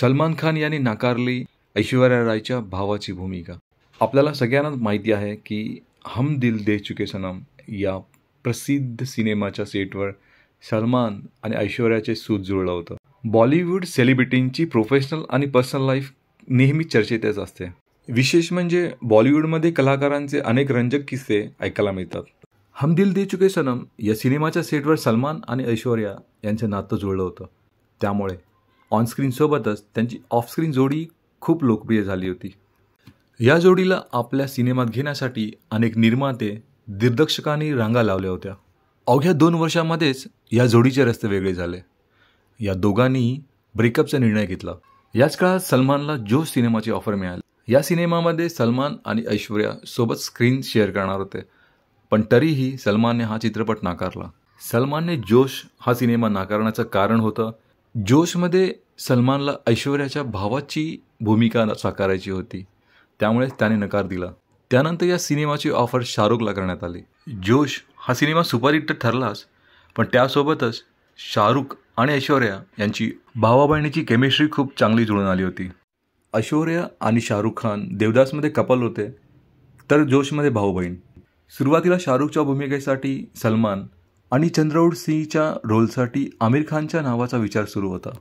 सलमान खान यांनी नाकारली ऐश्वर्या रायच्या भावाची भूमिका आपल्याला सगळ्यांनाच माहिती आहे की हम दिल दे चुके सनम या प्रसिद्ध सिनेमाच्या सेटवर सलमान आणि ऐश्वर्याचे सूत जुळलं होतं बॉलिवूड सेलिब्रिटींची प्रोफेशनल आणि पर्सनल लाईफ नेहमी चर्चेतच असते विशेष म्हणजे बॉलिवूडमध्ये कलाकारांचे अनेक रंजक किस्से ऐकायला मिळतात हम दिल दे चुके सनम या सिनेमाच्या सेटवर सलमान आणि ऐश्वर्या यांचं नातं जुळलं होतं त्यामुळे ऑनस्क्रीनसोबतच त्यांची ऑफस्क्रीन जोडी खूप लोकप्रिय झाली होती या जोडीला आपल्या सिनेमात घेण्यासाठी अनेक निर्माते दिग्दर्शकांनी रांगा लावल्या होत्या अवघ्या दोन वर्षामध्येच या जोडीचे रस्ते वेगळे झाले या दोघांनीही ब्रेकअपचा निर्णय घेतला याच काळात सलमानला जो सिनेमाची ऑफर मिळाली या सिनेमामध्ये सलमान आणि ऐश्वर्या सोबत स्क्रीन शेअर करणार होते पण तरीही सलमानने हा चित्रपट नाकारला सलमानने जोश हा सिनेमा नाकारण्याचं कारण होतं जोशमध्ये सलमानला ऐश्वर्याच्या भावाची भूमिका साकारायची होती त्यामुळे त्याने नकार दिला त्यानंतर या सिनेमाची ऑफर शाहरुखला करण्यात आली जोश हा सिनेमा सुपरहिट तर ठरलाच पण त्यासोबतच शाहरुख आणि ऐश्वर्या यांची भावाबहिणीची केमिस्ट्री खूप चांगली जुळून आली होती ऐश्वर्या आणि शाहरुख खान देवदासमध्ये कपल होते तर जोशमध्ये भाऊ बहीण सुरुवातीला शाहरुखच्या भूमिकेसाठी सलमान आणि चंद्रवूड सिंहच्या रोलसाठी आमिर खानच्या नावाचा विचार सुरू होता